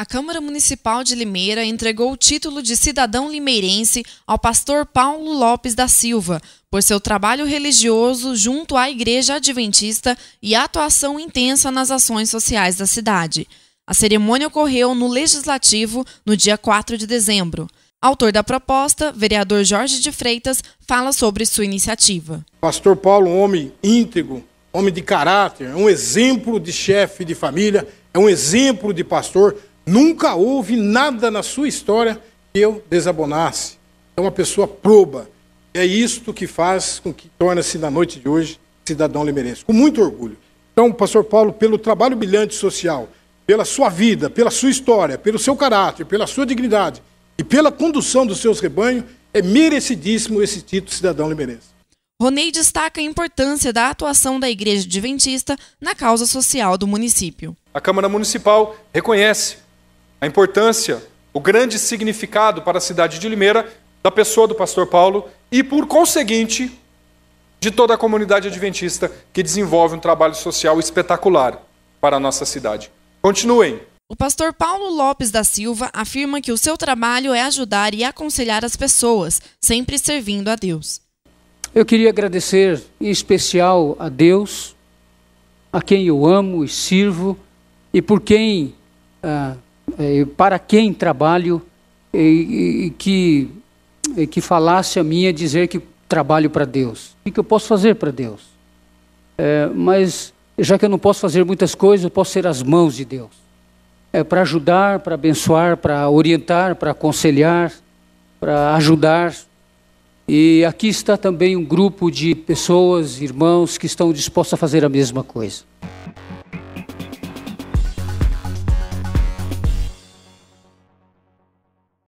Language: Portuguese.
A Câmara Municipal de Limeira entregou o título de cidadão limeirense ao pastor Paulo Lopes da Silva, por seu trabalho religioso junto à Igreja Adventista e atuação intensa nas ações sociais da cidade. A cerimônia ocorreu no Legislativo no dia 4 de dezembro. Autor da proposta, vereador Jorge de Freitas, fala sobre sua iniciativa. Pastor Paulo, um homem íntegro, homem de caráter, é um exemplo de chefe de família, é um exemplo de pastor Nunca houve nada na sua história que eu desabonasse. É uma pessoa proba. É isto que faz com que torna-se na noite de hoje cidadão limerense, com muito orgulho. Então, pastor Paulo, pelo trabalho brilhante social, pela sua vida, pela sua história, pelo seu caráter, pela sua dignidade e pela condução dos seus rebanhos, é merecidíssimo esse título de cidadão limerense. Ronei destaca a importância da atuação da Igreja Adventista na causa social do município. A Câmara Municipal reconhece a importância, o grande significado para a cidade de Limeira da pessoa do pastor Paulo e, por conseguinte, de toda a comunidade adventista que desenvolve um trabalho social espetacular para a nossa cidade. Continuem. O pastor Paulo Lopes da Silva afirma que o seu trabalho é ajudar e aconselhar as pessoas, sempre servindo a Deus. Eu queria agradecer em especial a Deus, a quem eu amo e sirvo, e por quem ah, é, para quem trabalho, e, que, que falasse a minha dizer que trabalho para Deus. O que eu posso fazer para Deus? É, mas já que eu não posso fazer muitas coisas, eu posso ser as mãos de Deus. É, para ajudar, para abençoar, para orientar, para aconselhar, para ajudar. E aqui está também um grupo de pessoas, irmãos, que estão dispostos a fazer a mesma coisa.